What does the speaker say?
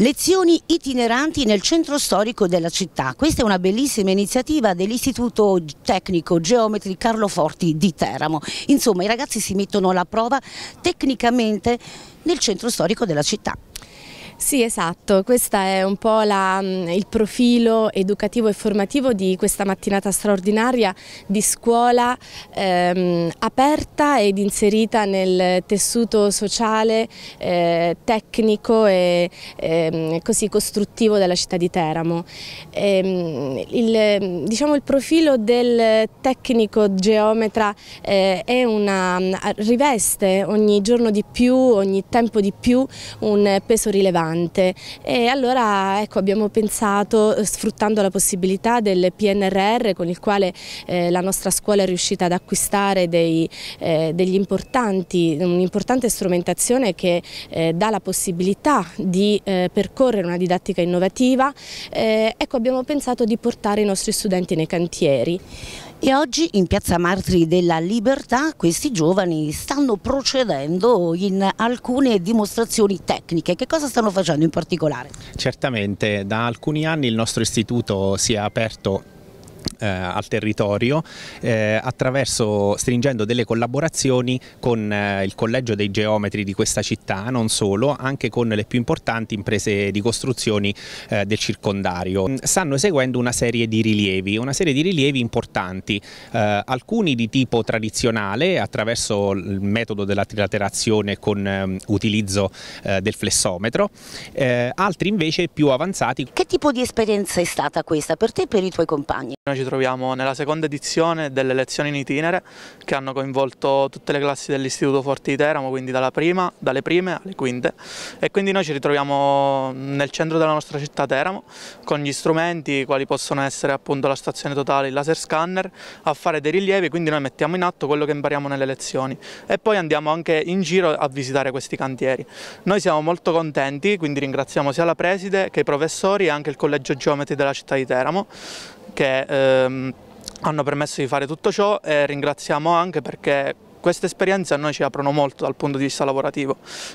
Lezioni itineranti nel centro storico della città. Questa è una bellissima iniziativa dell'Istituto Tecnico Geometri Carlo Forti di Teramo. Insomma, i ragazzi si mettono alla prova tecnicamente nel centro storico della città. Sì, esatto, questo è un po' la, mm, il profilo educativo e formativo di questa mattinata straordinaria di scuola ehm, aperta ed inserita nel tessuto sociale, eh, tecnico e eh, così costruttivo della città di Teramo. E, ehm, il, diciamo, il, profilo del tecnico geometra eh, una, riveste ogni giorno di più, ogni tempo di più un peso rilevante importante e allora ecco, abbiamo pensato, eh, sfruttando la possibilità del PNRR con il quale eh, la nostra scuola è riuscita ad acquistare dei, eh, degli importanti, un'importante strumentazione che eh, dà la possibilità di eh, percorrere una didattica innovativa, eh, ecco, abbiamo pensato di portare i nostri studenti nei cantieri. E oggi in Piazza Martri della Libertà questi giovani stanno procedendo in alcune dimostrazioni tecniche. Che cosa stanno facendo in particolare? Certamente, da alcuni anni il nostro istituto si è aperto eh, al territorio eh, attraverso stringendo delle collaborazioni con eh, il collegio dei geometri di questa città, non solo, anche con le più importanti imprese di costruzioni eh, del circondario. Mm, stanno eseguendo una serie di rilievi, una serie di rilievi importanti, eh, alcuni di tipo tradizionale attraverso il metodo della trilaterazione con ehm, utilizzo eh, del flessometro, altri invece più avanzati. Che tipo di esperienza è stata questa per te e per i tuoi compagni? troviamo nella seconda edizione delle lezioni in itinere che hanno coinvolto tutte le classi dell'Istituto Forti di Teramo, quindi prima, dalle prime alle quinte e quindi noi ci ritroviamo nel centro della nostra città Teramo con gli strumenti quali possono essere appunto la stazione totale, il laser scanner a fare dei rilievi, quindi noi mettiamo in atto quello che impariamo nelle lezioni e poi andiamo anche in giro a visitare questi cantieri. Noi siamo molto contenti, quindi ringraziamo sia la preside che i professori e anche il collegio geometri della città di Teramo che ehm, hanno permesso di fare tutto ciò e ringraziamo anche perché queste esperienze a noi ci aprono molto dal punto di vista lavorativo,